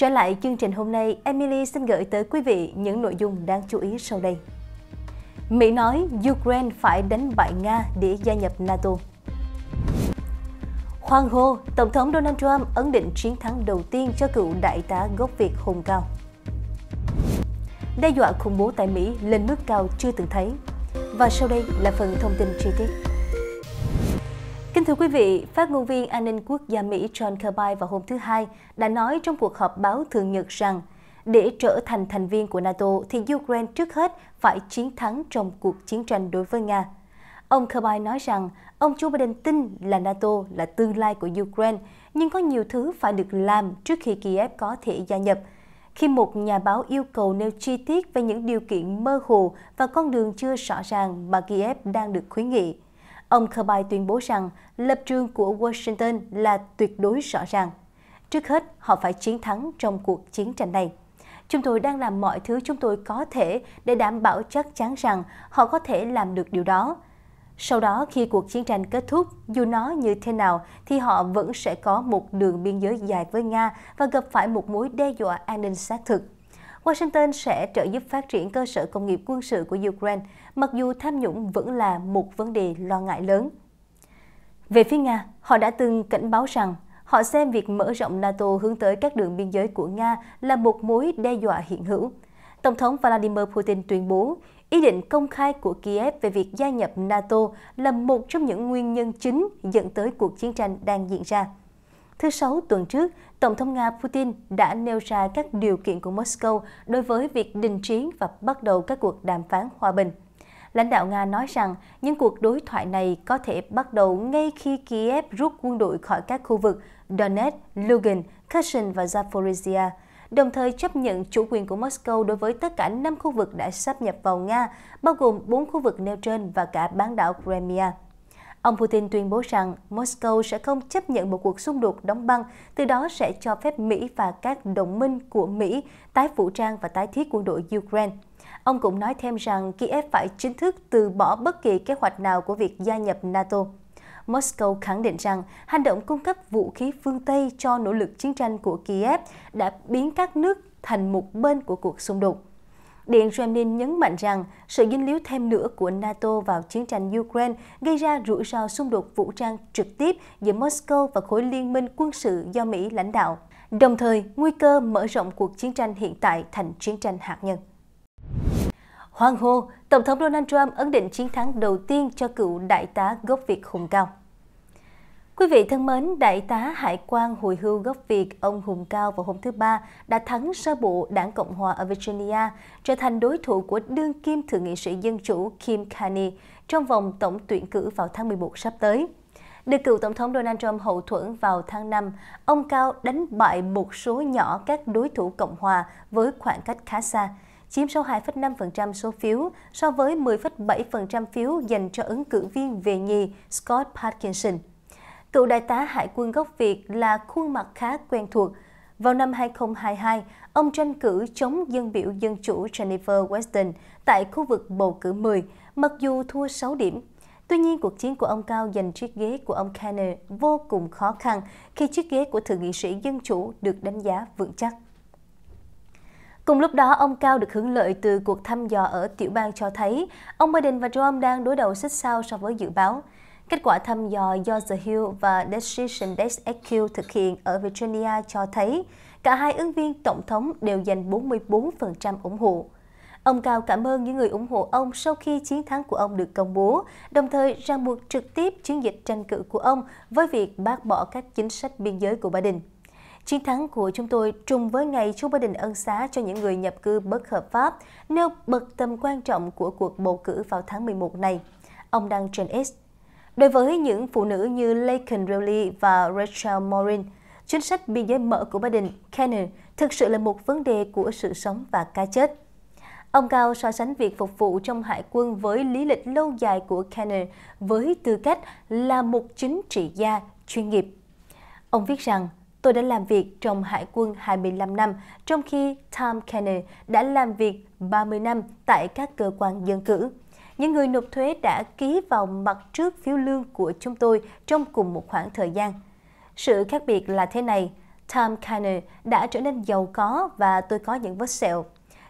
Trở lại chương trình hôm nay, Emily xin gửi tới quý vị những nội dung đáng chú ý sau đây. Mỹ nói Ukraine phải đánh bại Nga để gia nhập NATO. Hoàng hô, Tổng thống Donald Trump ấn định chiến thắng đầu tiên cho cựu đại tá gốc Việt Hùng Cao. Đe dọa khủng bố tại Mỹ lên mức cao chưa từng thấy. Và sau đây là phần thông tin chi tiết. Kính thưa quý vị, phát ngôn viên an ninh quốc gia Mỹ John Kirby vào hôm thứ Hai đã nói trong cuộc họp báo thường nhật rằng để trở thành thành viên của NATO thì Ukraine trước hết phải chiến thắng trong cuộc chiến tranh đối với Nga. Ông Kirby nói rằng ông Joe Biden tin là NATO là tương lai của Ukraine, nhưng có nhiều thứ phải được làm trước khi Kiev có thể gia nhập. Khi một nhà báo yêu cầu nêu chi tiết về những điều kiện mơ hồ và con đường chưa rõ ràng mà Kiev đang được khuyến nghị, Ông Kirby tuyên bố rằng lập trường của Washington là tuyệt đối rõ ràng. Trước hết, họ phải chiến thắng trong cuộc chiến tranh này. Chúng tôi đang làm mọi thứ chúng tôi có thể để đảm bảo chắc chắn rằng họ có thể làm được điều đó. Sau đó, khi cuộc chiến tranh kết thúc, dù nó như thế nào, thì họ vẫn sẽ có một đường biên giới dài với Nga và gặp phải một mối đe dọa an ninh xác thực. Washington sẽ trợ giúp phát triển cơ sở công nghiệp quân sự của Ukraine, mặc dù tham nhũng vẫn là một vấn đề lo ngại lớn. Về phía Nga, họ đã từng cảnh báo rằng họ xem việc mở rộng NATO hướng tới các đường biên giới của Nga là một mối đe dọa hiện hữu. Tổng thống Vladimir Putin tuyên bố, ý định công khai của Kiev về việc gia nhập NATO là một trong những nguyên nhân chính dẫn tới cuộc chiến tranh đang diễn ra. Thứ Sáu tuần trước, Tổng thống Nga Putin đã nêu ra các điều kiện của Moscow đối với việc đình chiến và bắt đầu các cuộc đàm phán hòa bình. Lãnh đạo Nga nói rằng những cuộc đối thoại này có thể bắt đầu ngay khi Kiev rút quân đội khỏi các khu vực Donetsk, Lugan, Kherson và Zaporizhia, đồng thời chấp nhận chủ quyền của Moscow đối với tất cả 5 khu vực đã sắp nhập vào Nga, bao gồm 4 khu vực nêu trên và cả bán đảo Crimea. Ông Putin tuyên bố rằng Moscow sẽ không chấp nhận một cuộc xung đột đóng băng, từ đó sẽ cho phép Mỹ và các đồng minh của Mỹ tái vũ trang và tái thiết quân đội Ukraine. Ông cũng nói thêm rằng Kiev phải chính thức từ bỏ bất kỳ kế hoạch nào của việc gia nhập NATO. Moscow khẳng định rằng hành động cung cấp vũ khí phương Tây cho nỗ lực chiến tranh của Kiev đã biến các nước thành một bên của cuộc xung đột. Điện Kremlin nhấn mạnh rằng sự dính líu thêm nữa của NATO vào chiến tranh Ukraine gây ra rủi ro xung đột vũ trang trực tiếp giữa Moscow và khối liên minh quân sự do Mỹ lãnh đạo, đồng thời nguy cơ mở rộng cuộc chiến tranh hiện tại thành chiến tranh hạt nhân. Hoang hô, Tổng thống Donald Trump ấn định chiến thắng đầu tiên cho cựu đại tá gốc Việt Hùng Cao. Quý vị thân mến, Đại tá Hải quan hồi hưu gốc Việt ông Hùng Cao vào hôm thứ Ba đã thắng sơ bộ đảng Cộng hòa ở Virginia, trở thành đối thủ của đương kim Thượng nghị sĩ Dân Chủ Kim Carney trong vòng tổng tuyển cử vào tháng 11 sắp tới. Được cựu Tổng thống Donald Trump hậu thuẫn vào tháng 5, ông Cao đánh bại một số nhỏ các đối thủ Cộng hòa với khoảng cách khá xa, chiếm 62,5% số phiếu so với 10,7% phiếu dành cho ứng cử viên về nhì Scott Parkinson cựu đại tá Hải quân gốc Việt là khuôn mặt khá quen thuộc. Vào năm 2022, ông tranh cử chống dân biểu dân chủ Jennifer Weston tại khu vực bầu cử 10, mặc dù thua 6 điểm. Tuy nhiên, cuộc chiến của ông Cao giành chiếc ghế của ông Kenner vô cùng khó khăn khi chiếc ghế của thượng nghị sĩ Dân Chủ được đánh giá vững chắc. Cùng lúc đó, ông Cao được hưởng lợi từ cuộc thăm dò ở tiểu bang cho thấy ông Biden và Trump đang đối đầu xích sao so với dự báo. Kết quả thăm dò do The Hill và Decision Desk HQ thực hiện ở Virginia cho thấy cả hai ứng viên tổng thống đều dành 44% ủng hộ. Ông Cao cảm ơn những người ủng hộ ông sau khi chiến thắng của ông được công bố, đồng thời ràng buộc trực tiếp chiến dịch tranh cử của ông với việc bác bỏ các chính sách biên giới của Biden. Chiến thắng của chúng tôi trùng với ngày Joe Biden ân xá cho những người nhập cư bất hợp pháp, nêu bật tầm quan trọng của cuộc bầu cử vào tháng 11 này. Ông đăng trên X Đối với những phụ nữ như Laken Riley và Rachel Morin, chính sách biên giới mở của Biden, Cannon thực sự là một vấn đề của sự sống và cái chết. Ông Cao so sánh việc phục vụ trong hải quân với lý lịch lâu dài của Cannon với tư cách là một chính trị gia chuyên nghiệp. Ông viết rằng, tôi đã làm việc trong hải quân 25 năm, trong khi Tom Cannon đã làm việc 30 năm tại các cơ quan dân cử những người nộp thuế đã ký vào mặt trước phiếu lương của chúng tôi trong cùng một khoảng thời gian. Sự khác biệt là thế này, Tom Kiner đã trở nên giàu có và tôi có những vết sẹo.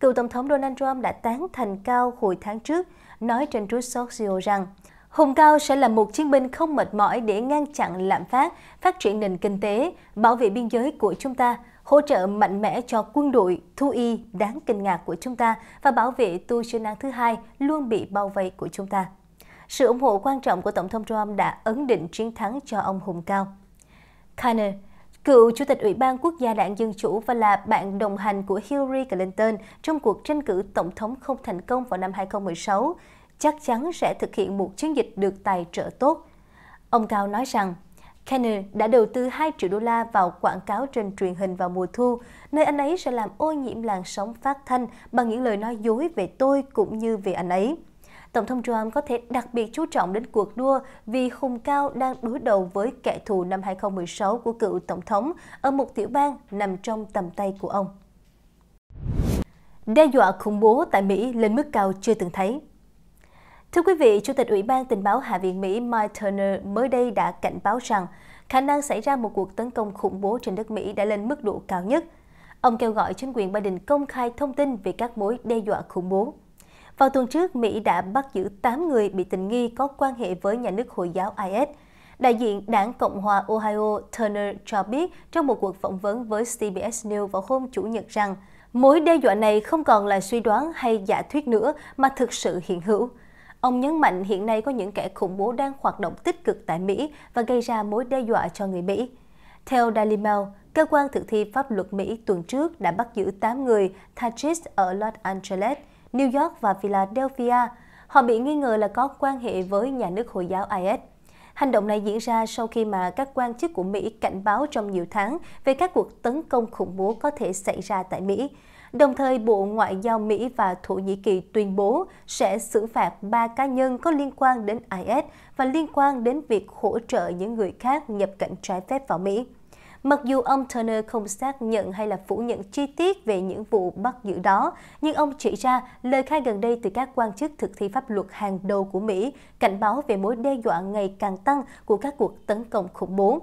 Cựu Tổng thống Donald Trump đã tán thành cao hồi tháng trước, nói trên Truth Social rằng Hùng Cao sẽ là một chiến binh không mệt mỏi để ngăn chặn lạm phát, phát triển nền kinh tế, bảo vệ biên giới của chúng ta hỗ trợ mạnh mẽ cho quân đội, thu y đáng kinh ngạc của chúng ta và bảo vệ tu siêu năng thứ hai luôn bị bao vây của chúng ta. Sự ủng hộ quan trọng của Tổng thống Trump đã ấn định chiến thắng cho ông Hùng Cao. Carner, cựu Chủ tịch Ủy ban Quốc gia đảng Dân Chủ và là bạn đồng hành của Hillary Clinton trong cuộc tranh cử Tổng thống không thành công vào năm 2016, chắc chắn sẽ thực hiện một chiến dịch được tài trợ tốt. Ông Cao nói rằng, Canon đã đầu tư 2 triệu đô la vào quảng cáo trên truyền hình vào mùa thu, nơi anh ấy sẽ làm ô nhiễm làn sóng phát thanh bằng những lời nói dối về tôi cũng như về anh ấy. Tổng thống Trump có thể đặc biệt chú trọng đến cuộc đua vì khung cao đang đối đầu với kẻ thù năm 2016 của cựu tổng thống ở một tiểu bang nằm trong tầm tay của ông. Đe dọa khủng bố tại Mỹ lên mức cao chưa từng thấy. Thưa quý vị, Chủ tịch Ủy ban Tình báo Hạ viện Mỹ Mike Turner mới đây đã cảnh báo rằng khả năng xảy ra một cuộc tấn công khủng bố trên đất Mỹ đã lên mức độ cao nhất. Ông kêu gọi chính quyền Biden công khai thông tin về các mối đe dọa khủng bố. Vào tuần trước, Mỹ đã bắt giữ 8 người bị tình nghi có quan hệ với nhà nước Hồi giáo IS. Đại diện đảng Cộng hòa Ohio Turner cho biết trong một cuộc phỏng vấn với CBS News vào hôm Chủ nhật rằng mối đe dọa này không còn là suy đoán hay giả thuyết nữa mà thực sự hiện hữu. Ông nhấn mạnh hiện nay có những kẻ khủng bố đang hoạt động tích cực tại Mỹ và gây ra mối đe dọa cho người Mỹ. Theo Daily Mail, cơ quan thực thi pháp luật Mỹ tuần trước đã bắt giữ 8 người Tajis ở Los Angeles, New York và Philadelphia. Họ bị nghi ngờ là có quan hệ với nhà nước Hồi giáo IS. Hành động này diễn ra sau khi mà các quan chức của Mỹ cảnh báo trong nhiều tháng về các cuộc tấn công khủng bố có thể xảy ra tại Mỹ. Đồng thời, Bộ Ngoại giao Mỹ và Thổ Nhĩ Kỳ tuyên bố sẽ xử phạt 3 cá nhân có liên quan đến IS và liên quan đến việc hỗ trợ những người khác nhập cảnh trái phép vào Mỹ. Mặc dù ông Turner không xác nhận hay là phủ nhận chi tiết về những vụ bắt giữ đó, nhưng ông chỉ ra lời khai gần đây từ các quan chức thực thi pháp luật hàng đầu của Mỹ cảnh báo về mối đe dọa ngày càng tăng của các cuộc tấn công khủng bố.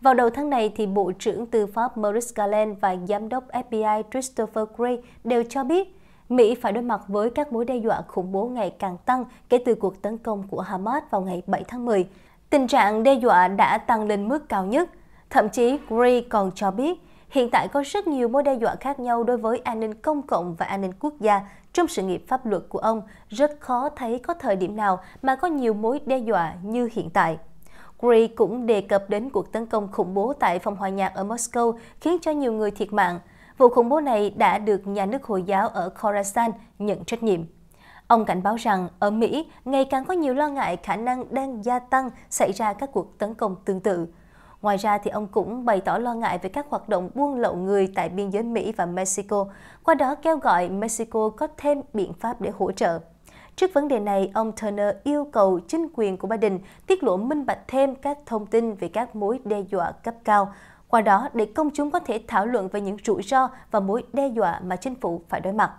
Vào đầu tháng này, thì Bộ trưởng Tư pháp Maurice Galen và Giám đốc FBI Christopher Gray đều cho biết Mỹ phải đối mặt với các mối đe dọa khủng bố ngày càng tăng kể từ cuộc tấn công của Hamas vào ngày 7 tháng 10. Tình trạng đe dọa đã tăng lên mức cao nhất. Thậm chí, Gray còn cho biết hiện tại có rất nhiều mối đe dọa khác nhau đối với an ninh công cộng và an ninh quốc gia trong sự nghiệp pháp luật của ông. Rất khó thấy có thời điểm nào mà có nhiều mối đe dọa như hiện tại. Gray cũng đề cập đến cuộc tấn công khủng bố tại phòng hòa nhạc ở Moscow khiến cho nhiều người thiệt mạng. Vụ khủng bố này đã được nhà nước Hồi giáo ở Khorasan nhận trách nhiệm. Ông cảnh báo rằng ở Mỹ ngày càng có nhiều lo ngại khả năng đang gia tăng xảy ra các cuộc tấn công tương tự. Ngoài ra thì ông cũng bày tỏ lo ngại về các hoạt động buôn lậu người tại biên giới Mỹ và Mexico, qua đó kêu gọi Mexico có thêm biện pháp để hỗ trợ. Trước vấn đề này, ông Turner yêu cầu chính quyền của Biden tiết lộ minh bạch thêm các thông tin về các mối đe dọa cấp cao, qua đó để công chúng có thể thảo luận về những rủi ro và mối đe dọa mà chính phủ phải đối mặt.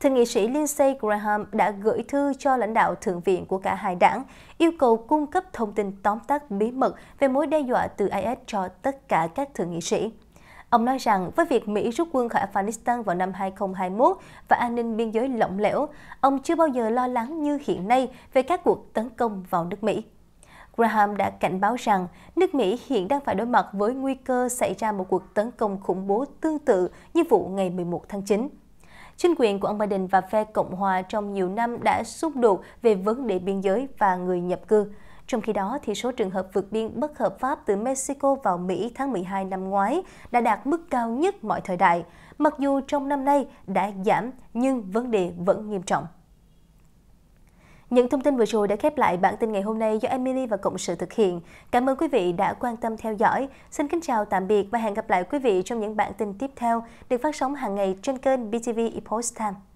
Thượng nghị sĩ Lindsey Graham đã gửi thư cho lãnh đạo Thượng viện của cả hai đảng, yêu cầu cung cấp thông tin tóm tắt bí mật về mối đe dọa từ IS cho tất cả các thượng nghị sĩ. Ông nói rằng với việc Mỹ rút quân khỏi Afghanistan vào năm 2021 và an ninh biên giới lỏng lẻo, ông chưa bao giờ lo lắng như hiện nay về các cuộc tấn công vào nước Mỹ. Graham đã cảnh báo rằng nước Mỹ hiện đang phải đối mặt với nguy cơ xảy ra một cuộc tấn công khủng bố tương tự như vụ ngày 11 tháng 9. Chính quyền của ông Biden và phe Cộng hòa trong nhiều năm đã xung đột về vấn đề biên giới và người nhập cư. Trong khi đó, thì số trường hợp vượt biên bất hợp pháp từ Mexico vào Mỹ tháng 12 năm ngoái đã đạt mức cao nhất mọi thời đại, mặc dù trong năm nay đã giảm nhưng vấn đề vẫn nghiêm trọng. Những thông tin vừa rồi đã khép lại bản tin ngày hôm nay do Emily và Cộng sự thực hiện. Cảm ơn quý vị đã quan tâm theo dõi. Xin kính chào tạm biệt và hẹn gặp lại quý vị trong những bản tin tiếp theo được phát sóng hàng ngày trên kênh BTV Epoch Time.